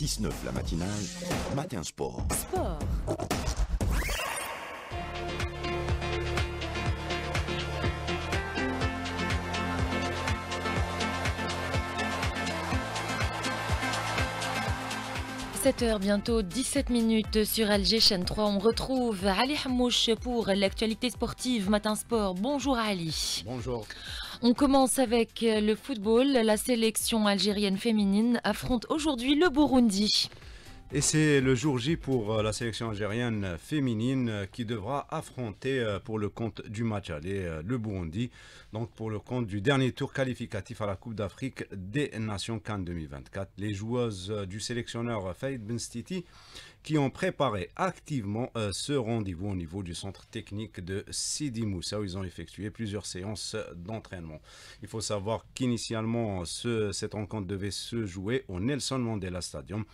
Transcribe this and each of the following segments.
6-9 la matinale, Matin Sport. Sport. 17h bientôt 17 minutes sur Alger chaîne 3. On retrouve Ali Hamouche pour l'actualité sportive Matin Sport. Bonjour Ali. Bonjour. On commence avec euh, le football. La sélection algérienne féminine affronte aujourd'hui le Burundi. Et c'est le jour J pour euh, la sélection algérienne féminine euh, qui devra affronter euh, pour le compte du match aller le Burundi, donc pour le compte du dernier tour qualificatif à la Coupe d'Afrique des Nations Cannes 2024. Les joueuses du sélectionneur Faïd Benstiti qui ont préparé activement euh, ce rendez-vous au niveau du centre technique de Sidi Moussa où ils ont effectué plusieurs séances d'entraînement. Il faut savoir qu'initialement, cette rencontre devait se jouer au Nelson Mandela Stadium.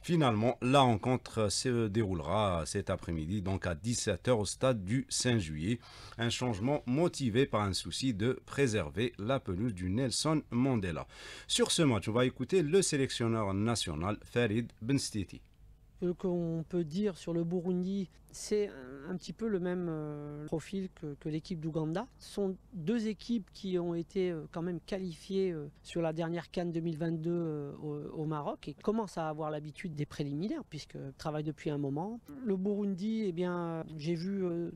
Finalement, la rencontre se déroulera cet après-midi, donc à 17h au stade du 5 juillet. Un changement motivé par un souci de préserver la pelouse du Nelson Mandela. Sur ce match, on va écouter le sélectionneur national Farid Benstiti qu'on peut dire sur le Burundi, c'est un petit peu le même euh, profil que, l'équipe d'Ouganda. Ce sont deux équipes qui ont été euh, quand même qualifiées euh, sur la dernière Cannes 2022 au, Maroc et commencent à avoir l'habitude des préliminaires puisque travaillent depuis un moment. Le Burundi, eh bien, j'ai vu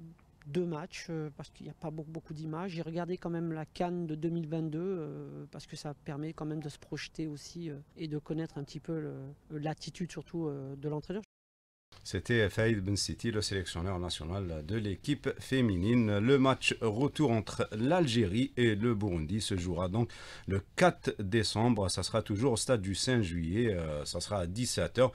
deux matchs euh, parce qu'il n'y a pas beaucoup, d'images. J'ai regardé quand même la canne de 2022 euh, parce que ça permet quand même de se projeter aussi euh, et de connaître un petit peu l'attitude surtout de l'entraîneur. C'était Faïd Ben City, le sélectionneur national de l'équipe féminine. Le match retour entre l'Algérie et le Burundi se jouera donc le 4 décembre. Ça sera toujours au stade du 5 juillet. Euh, ça sera à 17h.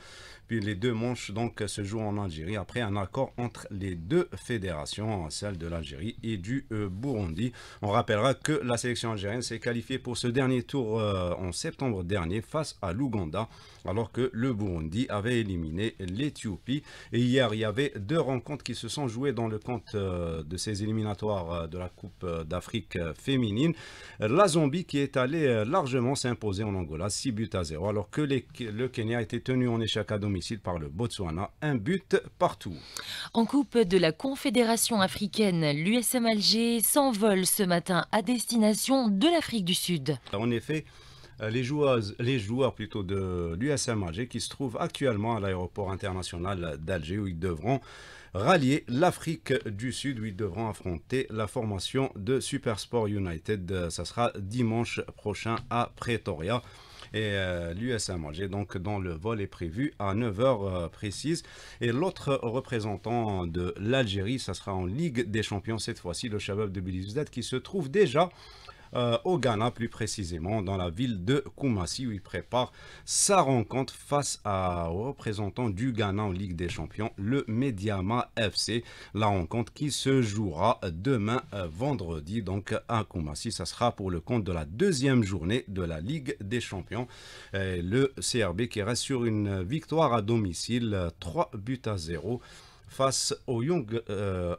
Puis les deux manches donc se jouent en Algérie après un accord entre les deux fédérations, celle de l'Algérie et du euh, Burundi. On rappellera que la sélection algérienne s'est qualifiée pour ce dernier tour euh, en septembre dernier face à l'Ouganda, alors que le Burundi avait éliminé l'Éthiopie et hier, il y avait deux rencontres qui se sont jouées dans le compte euh, de ces éliminatoires euh, de la Coupe euh, d'Afrique féminine. La zombie qui est allée largement s'imposer en Angola, 6 buts à 0, alors que le Kenya a été tenu en échec à domicile par le Botswana, un but partout. En Coupe de la Confédération africaine, l'USM Alger s'envole ce matin à destination de l'Afrique du Sud. En effet, euh, les joueurs, les joueurs plutôt de l'USM Alger qui se trouvent actuellement à l'aéroport international d'Alger où ils devront rallier l'Afrique du Sud où ils devront affronter la formation de Supersport United. Euh, ça sera dimanche prochain à Pretoria. Et euh, l'USM Alger, donc, dont le vol est prévu à 9h précises. précise. Et l'autre représentant de l'Algérie, ça sera en Ligue des Champions cette fois-ci, le Shabab de Zed qui se trouve déjà euh, au Ghana, plus précisément dans la ville de Kumasi, où il prépare sa rencontre face à, aux représentants du Ghana en Ligue des Champions, le Mediama FC. La rencontre qui se jouera demain euh, vendredi, donc à Kumasi. Ça sera pour le compte de la deuxième journée de la Ligue des Champions. le CRB qui reste sur une victoire à domicile, 3 euh, buts à 0 face aux Young euh,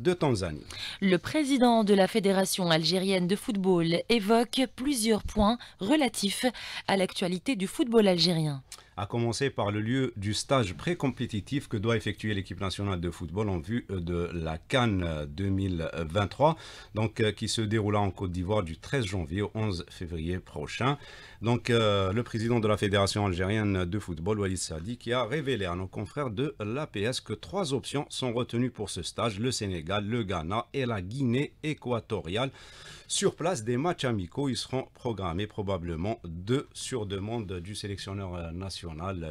de Tanzanie. Le président de la Fédération algérienne de football évoque plusieurs points relatifs à l'actualité du football algérien à commencer par le lieu du stage pré-compétitif que doit effectuer l'équipe nationale de football en vue de la Cannes 2023, donc euh, qui se déroula en Côte d'Ivoire du 13 janvier au 11 février prochain. Donc euh, le président de la Fédération algérienne de football, Walid Sadi, qui a révélé à nos confrères de l'APS que trois options sont retenues pour ce stage, le Sénégal, le Ghana et la Guinée équatoriale. Sur place, des matchs amicaux, ils seront programmés probablement deux sur demande du sélectionneur euh, national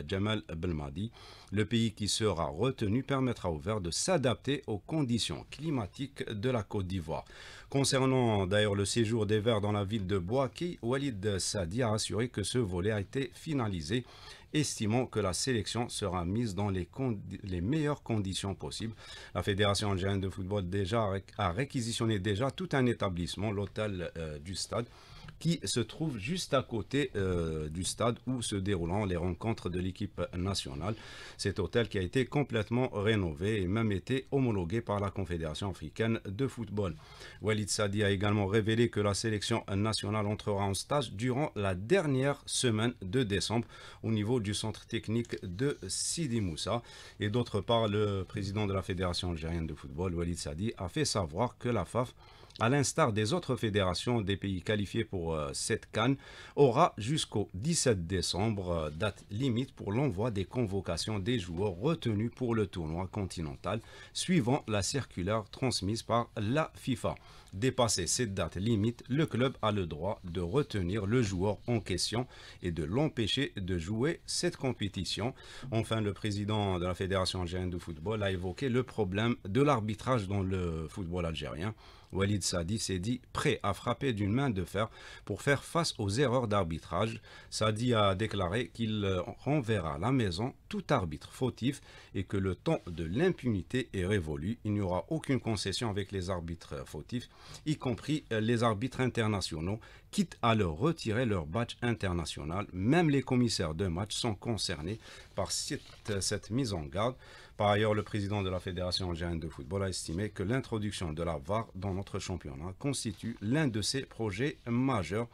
Jamal Belmadi. Le pays qui sera retenu permettra au vert de s'adapter aux conditions climatiques de la Côte d'Ivoire. Concernant d'ailleurs le séjour des Verts dans la ville de Boaké, Walid Sadi a assuré que ce volet a été finalisé, estimant que la sélection sera mise dans les, meilleures conditions possibles. La Fédération algérienne de football déjà a réquisitionné déjà tout un établissement, l'hôtel euh, du stade, qui se trouve juste à côté euh, du stade où se déroulent les rencontres de l'équipe nationale. Cet hôtel qui a été complètement rénové et même été homologué par la Confédération africaine de football. Walid Sadi a également révélé que la sélection nationale entrera en stage durant la dernière semaine de décembre au niveau du centre technique de Sidi Moussa. Et d'autre part, le président de la Fédération algérienne de football, Walid Sadi, a fait savoir que la FAF à l'instar des autres fédérations des pays qualifiés pour euh, cette canne, aura jusqu'au 17 décembre, euh, date limite pour l'envoi des convocations des joueurs retenus pour le tournoi continental, suivant la circulaire transmise par la FIFA. Dépasser cette date limite, le club a le droit de retenir le joueur en question et de l'empêcher de jouer cette compétition. Enfin, le président de la Fédération algérienne de football a évoqué le problème de l'arbitrage dans le football algérien. Walid Sadi s'est dit prêt à frapper d'une main de fer pour faire face aux erreurs d'arbitrage. Sadi a déclaré qu'il euh, renverra la maison tout arbitre fautif et que le temps de l'impunité est révolu. Il n'y aura aucune concession avec les arbitres fautifs, y compris euh, les arbitres internationaux, quitte à leur retirer leur badge international. Même les commissaires de match sont concernés par cette, mise en garde. Par ailleurs, le président de la Fédération algérienne de football a estimé que l'introduction de la VAR dans notre championnat hein, constitue l'un de ses projets majeurs.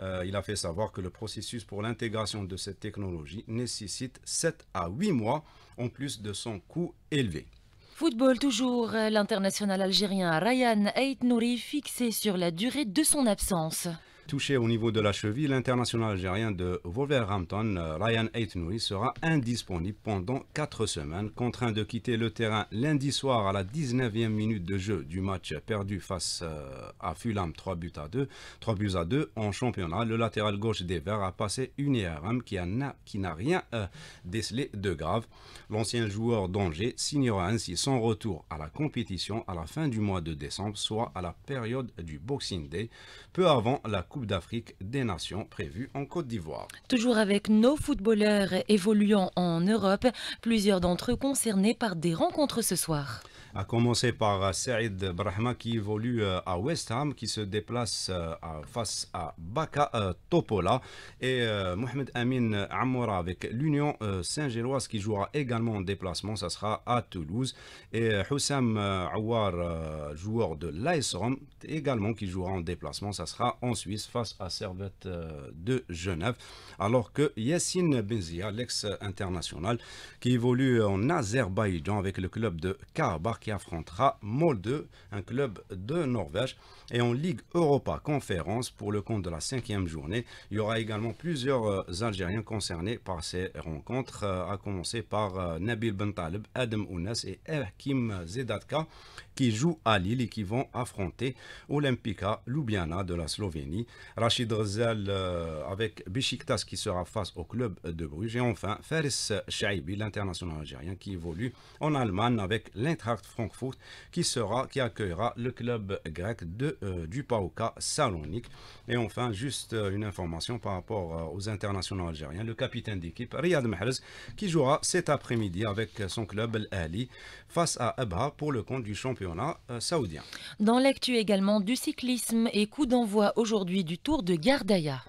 Euh, il a fait savoir que le processus pour l'intégration de cette technologie nécessite 7 à 8 mois, en plus de son coût élevé. Football toujours, l'international algérien Ryan Aitnouri fixé sur la durée de son absence touché au niveau de la cheville, l'international algérien de Wolverhampton, euh, Ryan Aitnoui, sera indisponible pendant 4 semaines, contraint de quitter le terrain lundi soir à la 19e minute de jeu du match perdu face euh, à Fulham 3 buts à 2, 3 buts à 2 en championnat. Le latéral gauche des Verts a passé une IRM qui n'a rien euh, décelé de grave. L'ancien joueur d'Angers signera ainsi son retour à la compétition à la fin du mois de décembre, soit à la période du Boxing Day, peu avant la Coupe d'Afrique des Nations prévue en Côte d'Ivoire. Toujours avec nos footballeurs évoluant en Europe, plusieurs d'entre eux concernés par des rencontres ce soir. A commencer par euh, Saïd Brahma qui évolue euh, à West Ham, qui se déplace euh, face à Baka Topola et Mohamed Amin Amoura avec l'Union Saint-Géloise qui jouera également en déplacement, ça sera à Toulouse et Houssam Aouar, joueur de l'AS également qui jouera en déplacement, ça sera en Suisse face à Servette de Genève, alors que Yassine Benzia, l'ex-international, qui évolue en Azerbaïdjan avec le club de Karabakh, qui affrontera Molde, un club de Norvège. Et en Ligue Europa Conférence, pour le compte de la cinquième journée, il y aura également plusieurs euh, Algériens concernés par ces rencontres, euh, à commencer par euh, Nabil Bentaleb, Adam Ounas et Hakim Zedatka qui jouent à Lille et qui vont affronter Olympica Ljubljana de la Slovénie. Rachid Ghazal euh, avec Besiktas qui sera face au club de Bruges. Et enfin, Faris Shaibi, l'international algérien qui évolue en Allemagne avec l'Eintracht Frankfurt qui, sera, qui accueillera le club grec de, euh, du Pauka Salonique. Et enfin, juste euh, une information par rapport aux internationaux algériens. Le capitaine d'équipe, Riyad Mahrez, qui jouera cet après-midi avec son club, l'Ali, face à Abha pour le compte du champion euh, Dans l'actu également du cyclisme et coup d'envoi aujourd'hui du Tour de Gardaïa.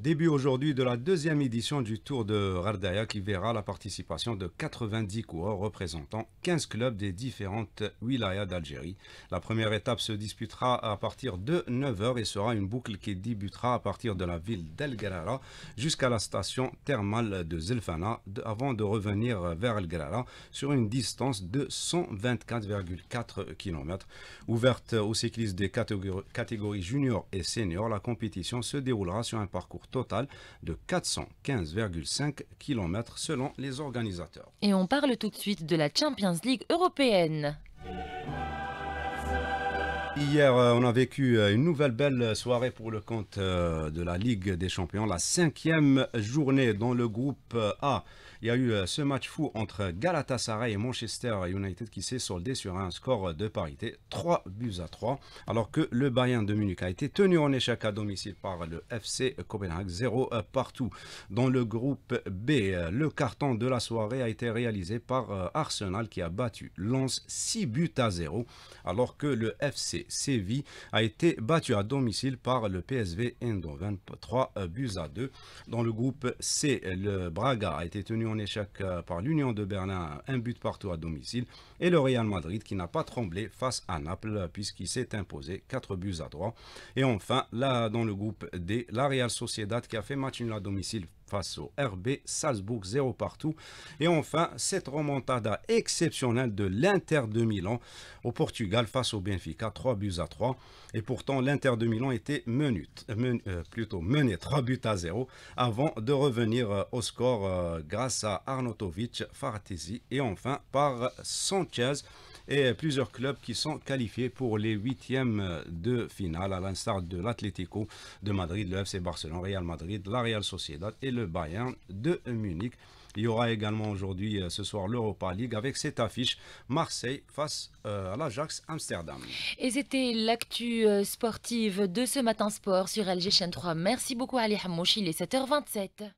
Début aujourd'hui de la deuxième édition du Tour de Rardaya qui verra la participation de 90 coureurs représentant 15 clubs des différentes wilayas d'Algérie. La première étape se disputera à partir de 9h et sera une boucle qui débutera à partir de la ville d'El Garara jusqu'à la station thermale de Zelfana avant de revenir vers El Garara sur une distance de 124,4 km. Ouverte aux cyclistes des catégories juniors et seniors, la compétition se déroulera sur un parcours Total de 415,5 km selon les organisateurs. Et on parle tout de suite de la Champions League européenne. Hier, euh, on a vécu euh, une nouvelle belle soirée pour le compte euh, de la Ligue des Champions, la cinquième journée dans le groupe A. Il y a eu ce match fou entre Galatasaray et Manchester United qui s'est soldé sur un score de parité, 3 buts à 3, alors que le Bayern de Munich a été tenu en échec à domicile par le FC Copenhague, 0 partout. Dans le groupe B, le carton de la soirée a été réalisé par Arsenal qui a battu Lens 6 buts à 0, alors que le FC Séville a été battu à domicile par le PSV Eindhoven 3 buts à 2. Dans le groupe C, le Braga a été tenu en échec euh, par l'Union de Berlin, un but partout à domicile, et le Real Madrid qui n'a pas tremblé face à Naples puisqu'il s'est imposé 4 buts à 3. Et enfin, là, dans le groupe D, la Real Sociedad qui a fait match nul à domicile face au RB Salzbourg 0 partout. Et enfin, cette remontada exceptionnelle de l'Inter de Milan au Portugal face au Benfica, 3 buts à 3. Et pourtant, l'Inter de Milan était menu euh, plutôt mené 3 buts à 0 avant de revenir euh, au score euh, grâce à Arnotovic, Fartesi et enfin par Sanchez et plusieurs clubs qui sont qualifiés pour les huitièmes de finale, à l'instar de l'Atlético de Madrid, le FC Barcelone, Real Madrid, la Real Sociedad et le Bayern de Munich. Il y aura également aujourd'hui, euh, ce soir, l'Europa League avec cette affiche Marseille face euh, à l'Ajax Amsterdam. Et c'était l'actu euh, sportive de ce matin sport sur LG Chaîne 3. Merci beaucoup Ali Hamouchi, il est 7h27.